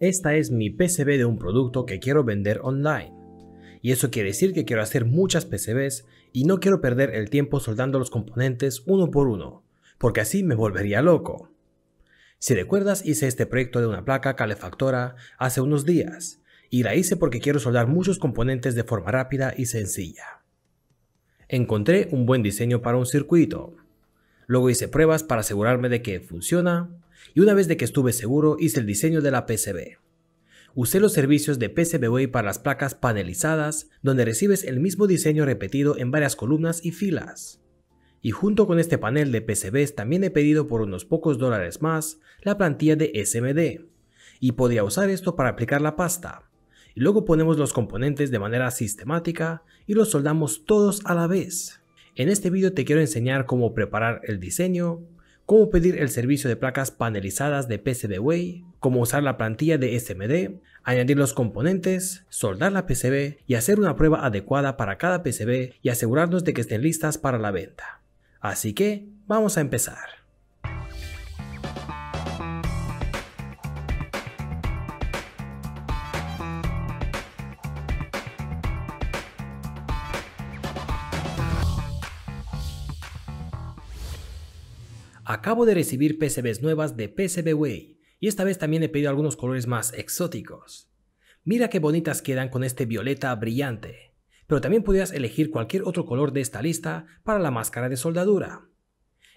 Esta es mi PCB de un producto que quiero vender online. Y eso quiere decir que quiero hacer muchas PCBs y no quiero perder el tiempo soldando los componentes uno por uno, porque así me volvería loco. Si recuerdas, hice este proyecto de una placa calefactora hace unos días, y la hice porque quiero soldar muchos componentes de forma rápida y sencilla. Encontré un buen diseño para un circuito. Luego hice pruebas para asegurarme de que funciona y una vez de que estuve seguro hice el diseño de la PCB. Usé los servicios de PCBWay para las placas panelizadas, donde recibes el mismo diseño repetido en varias columnas y filas. Y junto con este panel de PCBs también he pedido por unos pocos dólares más la plantilla de SMD, y podría usar esto para aplicar la pasta. Y luego ponemos los componentes de manera sistemática y los soldamos todos a la vez. En este vídeo te quiero enseñar cómo preparar el diseño, cómo pedir el servicio de placas panelizadas de PCBWay, cómo usar la plantilla de SMD, añadir los componentes, soldar la PCB y hacer una prueba adecuada para cada PCB y asegurarnos de que estén listas para la venta. Así que, vamos a empezar. Acabo de recibir PCBs nuevas de PCBWay y esta vez también he pedido algunos colores más exóticos. Mira qué bonitas quedan con este violeta brillante, pero también podrías elegir cualquier otro color de esta lista para la máscara de soldadura.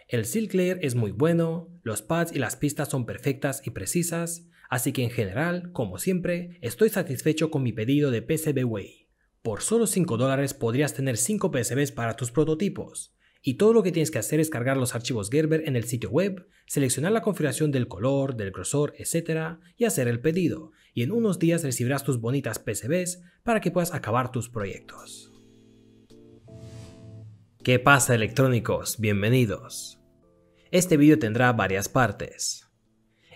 El Silk Layer es muy bueno, los pads y las pistas son perfectas y precisas, así que en general, como siempre, estoy satisfecho con mi pedido de PCBWay. Por solo 5 dólares podrías tener 5 PCBs para tus prototipos, y todo lo que tienes que hacer es cargar los archivos Gerber en el sitio web, seleccionar la configuración del color, del grosor, etc. y hacer el pedido, y en unos días recibirás tus bonitas PCBs para que puedas acabar tus proyectos. ¿Qué pasa electrónicos? Bienvenidos. Este vídeo tendrá varias partes.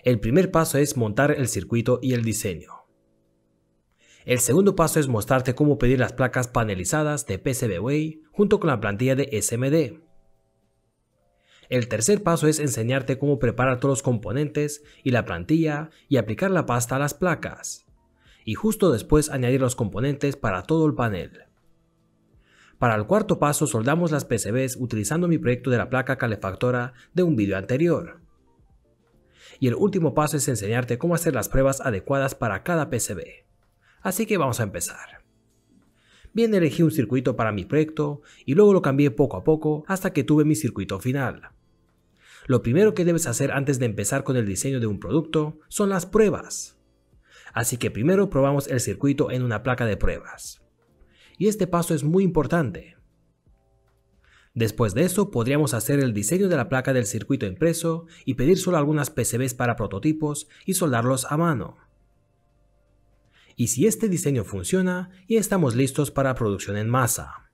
El primer paso es montar el circuito y el diseño. El segundo paso es mostrarte cómo pedir las placas panelizadas de PCBWay junto con la plantilla de SMD. El tercer paso es enseñarte cómo preparar todos los componentes y la plantilla y aplicar la pasta a las placas. Y justo después añadir los componentes para todo el panel. Para el cuarto paso soldamos las PCBs utilizando mi proyecto de la placa calefactora de un vídeo anterior. Y el último paso es enseñarte cómo hacer las pruebas adecuadas para cada PCB. Así que vamos a empezar. Bien elegí un circuito para mi proyecto y luego lo cambié poco a poco hasta que tuve mi circuito final. Lo primero que debes hacer antes de empezar con el diseño de un producto son las pruebas. Así que primero probamos el circuito en una placa de pruebas. Y este paso es muy importante. Después de eso podríamos hacer el diseño de la placa del circuito impreso y pedir solo algunas PCBs para prototipos y soldarlos a mano y si este diseño funciona, ya estamos listos para producción en masa.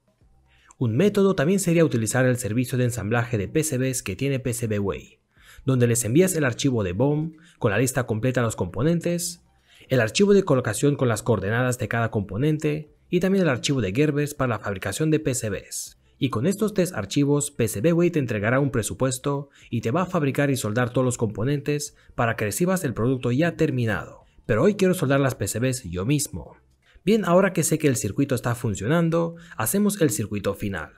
Un método también sería utilizar el servicio de ensamblaje de PCBs que tiene PCBWay, donde les envías el archivo de BOM con la lista completa de los componentes, el archivo de colocación con las coordenadas de cada componente y también el archivo de Gerbers para la fabricación de PCBs. Y con estos tres archivos, PCBWay te entregará un presupuesto y te va a fabricar y soldar todos los componentes para que recibas el producto ya terminado pero hoy quiero soldar las PCBs yo mismo. Bien, ahora que sé que el circuito está funcionando, hacemos el circuito final.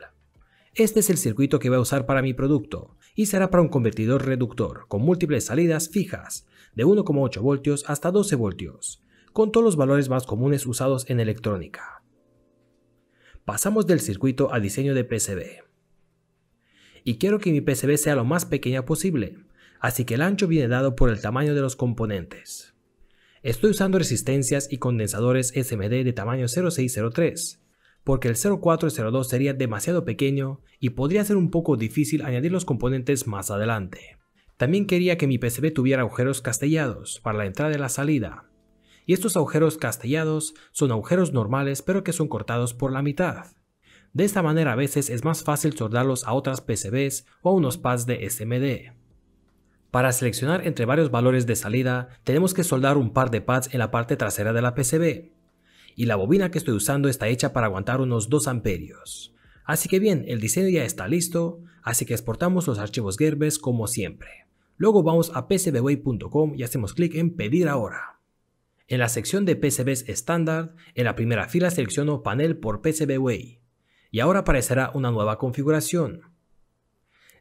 Este es el circuito que voy a usar para mi producto, y será para un convertidor reductor con múltiples salidas fijas, de 1,8 voltios hasta 12 voltios, con todos los valores más comunes usados en electrónica. Pasamos del circuito a diseño de PCB. Y quiero que mi PCB sea lo más pequeña posible, así que el ancho viene dado por el tamaño de los componentes. Estoy usando resistencias y condensadores SMD de tamaño 0603, porque el 0402 sería demasiado pequeño y podría ser un poco difícil añadir los componentes más adelante. También quería que mi PCB tuviera agujeros castellados para la entrada y la salida. Y estos agujeros castellados son agujeros normales pero que son cortados por la mitad. De esta manera a veces es más fácil soldarlos a otras PCBs o a unos pads de SMD. Para seleccionar entre varios valores de salida, tenemos que soldar un par de pads en la parte trasera de la PCB. Y la bobina que estoy usando está hecha para aguantar unos 2 amperios. Así que bien, el diseño ya está listo, así que exportamos los archivos Gerbes como siempre. Luego vamos a pcbway.com y hacemos clic en pedir ahora. En la sección de PCBs estándar, en la primera fila selecciono panel por PCBWay y ahora aparecerá una nueva configuración.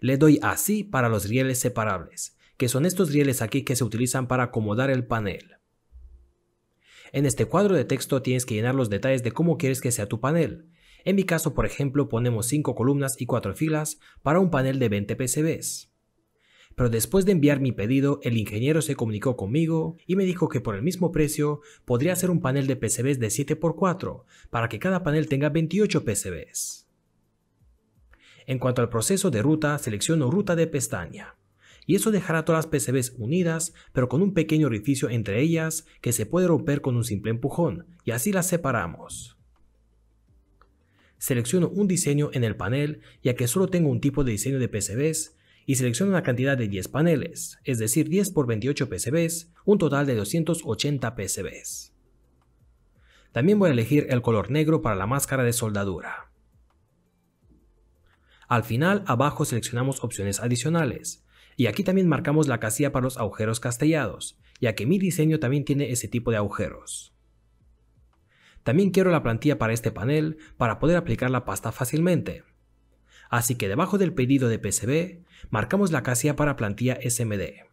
Le doy así para los rieles separables que son estos rieles aquí que se utilizan para acomodar el panel. En este cuadro de texto tienes que llenar los detalles de cómo quieres que sea tu panel. En mi caso, por ejemplo, ponemos 5 columnas y 4 filas para un panel de 20 PCBs. Pero después de enviar mi pedido, el ingeniero se comunicó conmigo y me dijo que por el mismo precio podría hacer un panel de PCBs de 7x4 para que cada panel tenga 28 PCBs. En cuanto al proceso de ruta, selecciono ruta de pestaña y eso dejará todas las PCBs unidas, pero con un pequeño orificio entre ellas que se puede romper con un simple empujón, y así las separamos. Selecciono un diseño en el panel, ya que solo tengo un tipo de diseño de PCBs, y selecciono una cantidad de 10 paneles, es decir 10 por 28 PCBs, un total de 280 PCBs. También voy a elegir el color negro para la máscara de soldadura. Al final, abajo seleccionamos opciones adicionales, y aquí también marcamos la casilla para los agujeros castellados, ya que mi diseño también tiene ese tipo de agujeros. También quiero la plantilla para este panel para poder aplicar la pasta fácilmente. Así que debajo del pedido de PCB, marcamos la casilla para plantilla SMD.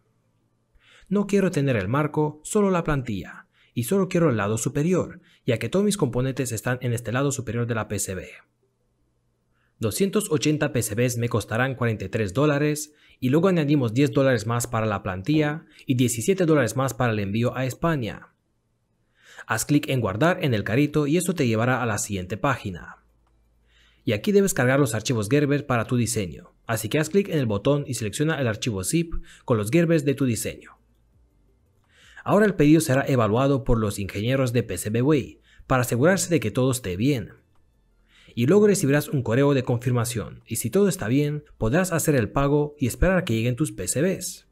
No quiero tener el marco, solo la plantilla, y solo quiero el lado superior, ya que todos mis componentes están en este lado superior de la PCB. 280 PCBs me costarán 43 dólares y luego añadimos 10 dólares más para la plantilla y 17 dólares más para el envío a España. Haz clic en guardar en el carrito y esto te llevará a la siguiente página. Y aquí debes cargar los archivos Gerber para tu diseño, así que haz clic en el botón y selecciona el archivo zip con los Gerber de tu diseño. Ahora el pedido será evaluado por los ingenieros de PCBWay para asegurarse de que todo esté bien y luego recibirás un correo de confirmación y si todo está bien podrás hacer el pago y esperar a que lleguen tus PCBs.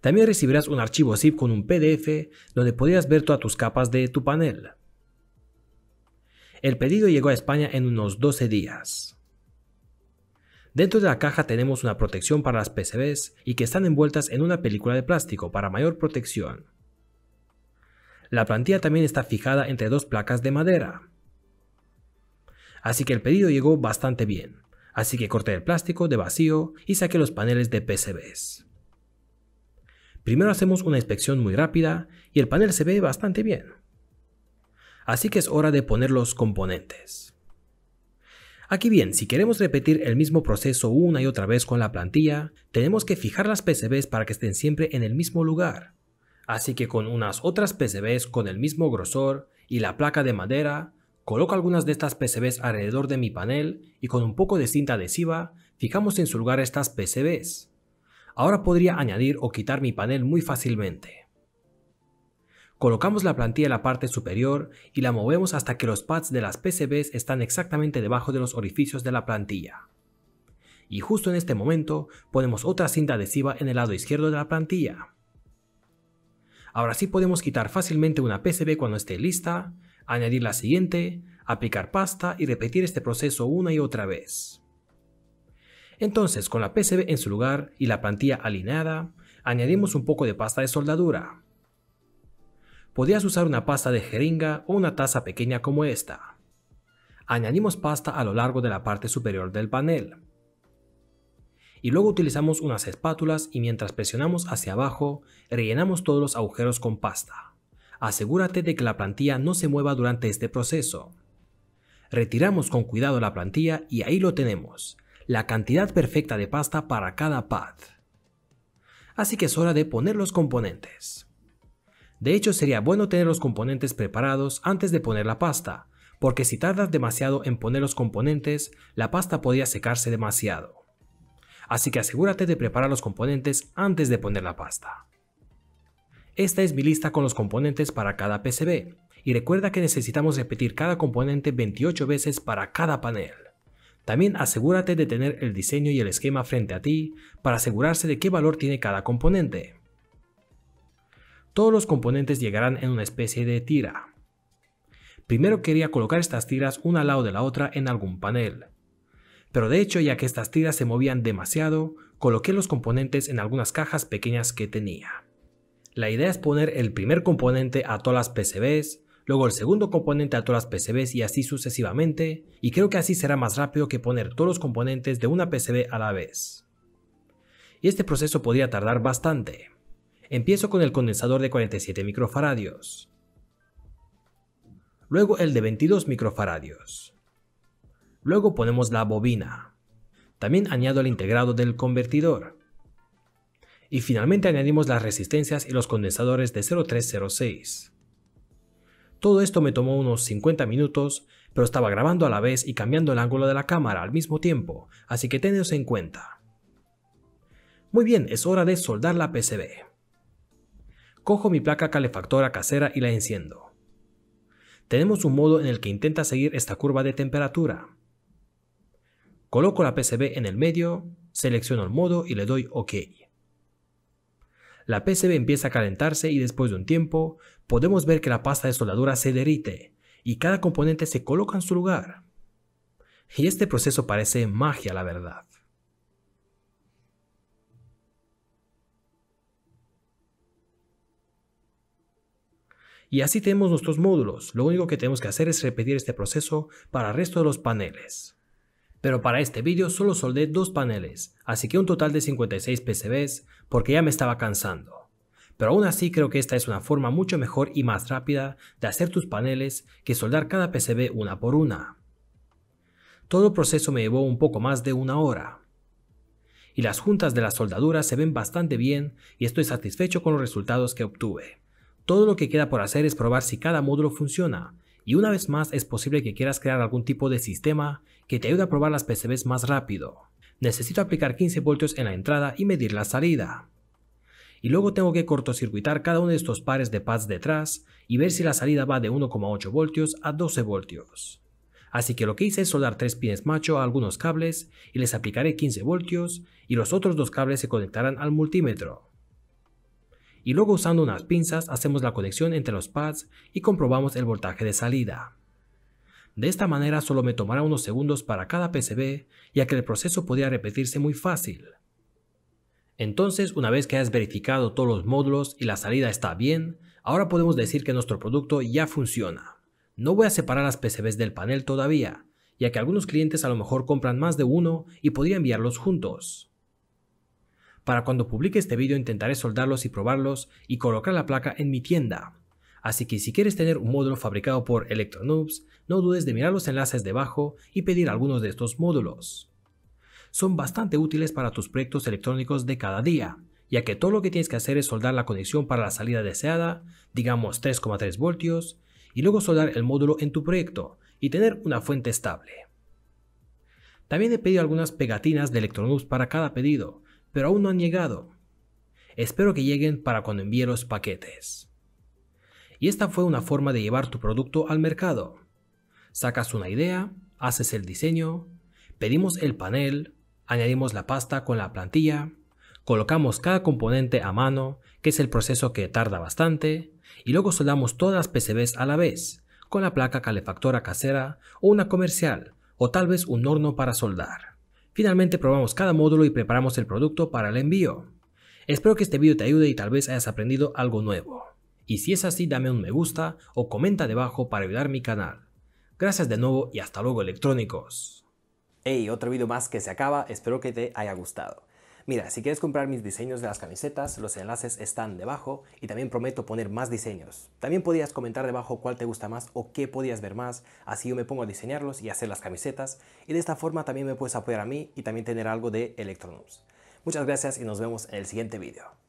También recibirás un archivo zip con un PDF donde podrías ver todas tus capas de tu panel. El pedido llegó a España en unos 12 días. Dentro de la caja tenemos una protección para las PCBs y que están envueltas en una película de plástico para mayor protección. La plantilla también está fijada entre dos placas de madera así que el pedido llegó bastante bien. Así que corté el plástico de vacío y saqué los paneles de PCBs. Primero hacemos una inspección muy rápida y el panel se ve bastante bien. Así que es hora de poner los componentes. Aquí bien, si queremos repetir el mismo proceso una y otra vez con la plantilla, tenemos que fijar las PCBs para que estén siempre en el mismo lugar. Así que con unas otras PCBs con el mismo grosor y la placa de madera, Coloco algunas de estas PCBs alrededor de mi panel y con un poco de cinta adhesiva fijamos en su lugar estas PCBs. Ahora podría añadir o quitar mi panel muy fácilmente. Colocamos la plantilla en la parte superior y la movemos hasta que los pads de las PCBs están exactamente debajo de los orificios de la plantilla. Y justo en este momento ponemos otra cinta adhesiva en el lado izquierdo de la plantilla. Ahora sí podemos quitar fácilmente una PCB cuando esté lista, añadir la siguiente, aplicar pasta y repetir este proceso una y otra vez. Entonces, con la PCB en su lugar y la plantilla alineada, añadimos un poco de pasta de soldadura. Podrías usar una pasta de jeringa o una taza pequeña como esta. Añadimos pasta a lo largo de la parte superior del panel. Y luego utilizamos unas espátulas y mientras presionamos hacia abajo, rellenamos todos los agujeros con pasta asegúrate de que la plantilla no se mueva durante este proceso. Retiramos con cuidado la plantilla y ahí lo tenemos, la cantidad perfecta de pasta para cada pad. Así que es hora de poner los componentes. De hecho sería bueno tener los componentes preparados antes de poner la pasta, porque si tardas demasiado en poner los componentes, la pasta podría secarse demasiado. Así que asegúrate de preparar los componentes antes de poner la pasta. Esta es mi lista con los componentes para cada PCB, y recuerda que necesitamos repetir cada componente 28 veces para cada panel. También asegúrate de tener el diseño y el esquema frente a ti para asegurarse de qué valor tiene cada componente. Todos los componentes llegarán en una especie de tira. Primero quería colocar estas tiras una al lado de la otra en algún panel. Pero de hecho ya que estas tiras se movían demasiado, coloqué los componentes en algunas cajas pequeñas que tenía. La idea es poner el primer componente a todas las PCBs, luego el segundo componente a todas las PCBs y así sucesivamente, y creo que así será más rápido que poner todos los componentes de una PCB a la vez. Y este proceso podría tardar bastante. Empiezo con el condensador de 47 microfaradios. Luego el de 22 microfaradios. Luego ponemos la bobina. También añado el integrado del convertidor, y finalmente añadimos las resistencias y los condensadores de 0306. Todo esto me tomó unos 50 minutos, pero estaba grabando a la vez y cambiando el ángulo de la cámara al mismo tiempo, así que tenedos en cuenta. Muy bien, es hora de soldar la PCB. Cojo mi placa calefactora casera y la enciendo. Tenemos un modo en el que intenta seguir esta curva de temperatura. Coloco la PCB en el medio, selecciono el modo y le doy OK. La PCB empieza a calentarse y después de un tiempo, podemos ver que la pasta de soldadura se derrite y cada componente se coloca en su lugar. Y este proceso parece magia, la verdad. Y así tenemos nuestros módulos, lo único que tenemos que hacer es repetir este proceso para el resto de los paneles pero para este vídeo solo soldé dos paneles, así que un total de 56 PCBs porque ya me estaba cansando. Pero aún así creo que esta es una forma mucho mejor y más rápida de hacer tus paneles que soldar cada PCB una por una. Todo el proceso me llevó un poco más de una hora. Y las juntas de la soldadura se ven bastante bien y estoy satisfecho con los resultados que obtuve. Todo lo que queda por hacer es probar si cada módulo funciona, y una vez más es posible que quieras crear algún tipo de sistema que te ayude a probar las PCBs más rápido. Necesito aplicar 15 voltios en la entrada y medir la salida. Y luego tengo que cortocircuitar cada uno de estos pares de pads detrás y ver si la salida va de 1,8 voltios a 12 voltios. Así que lo que hice es soldar tres pines macho a algunos cables y les aplicaré 15 voltios y los otros dos cables se conectarán al multímetro y luego usando unas pinzas hacemos la conexión entre los pads y comprobamos el voltaje de salida. De esta manera solo me tomará unos segundos para cada PCB, ya que el proceso podría repetirse muy fácil. Entonces, una vez que hayas verificado todos los módulos y la salida está bien, ahora podemos decir que nuestro producto ya funciona. No voy a separar las PCBs del panel todavía, ya que algunos clientes a lo mejor compran más de uno y podría enviarlos juntos. Para cuando publique este vídeo intentaré soldarlos y probarlos y colocar la placa en mi tienda. Así que si quieres tener un módulo fabricado por Electronoobs, no dudes de mirar los enlaces debajo y pedir algunos de estos módulos. Son bastante útiles para tus proyectos electrónicos de cada día, ya que todo lo que tienes que hacer es soldar la conexión para la salida deseada, digamos 3,3 voltios, y luego soldar el módulo en tu proyecto y tener una fuente estable. También he pedido algunas pegatinas de Electronoobs para cada pedido, pero aún no han llegado. Espero que lleguen para cuando envíe los paquetes. Y esta fue una forma de llevar tu producto al mercado. Sacas una idea, haces el diseño, pedimos el panel, añadimos la pasta con la plantilla, colocamos cada componente a mano, que es el proceso que tarda bastante, y luego soldamos todas las PCBs a la vez, con la placa calefactora casera o una comercial, o tal vez un horno para soldar. Finalmente probamos cada módulo y preparamos el producto para el envío. Espero que este video te ayude y tal vez hayas aprendido algo nuevo. Y si es así dame un me gusta o comenta debajo para ayudar mi canal. Gracias de nuevo y hasta luego electrónicos. Hey, otro video más que se acaba, espero que te haya gustado. Mira, si quieres comprar mis diseños de las camisetas, los enlaces están debajo y también prometo poner más diseños. También podrías comentar debajo cuál te gusta más o qué podías ver más, así yo me pongo a diseñarlos y hacer las camisetas y de esta forma también me puedes apoyar a mí y también tener algo de Electronus. Muchas gracias y nos vemos en el siguiente vídeo.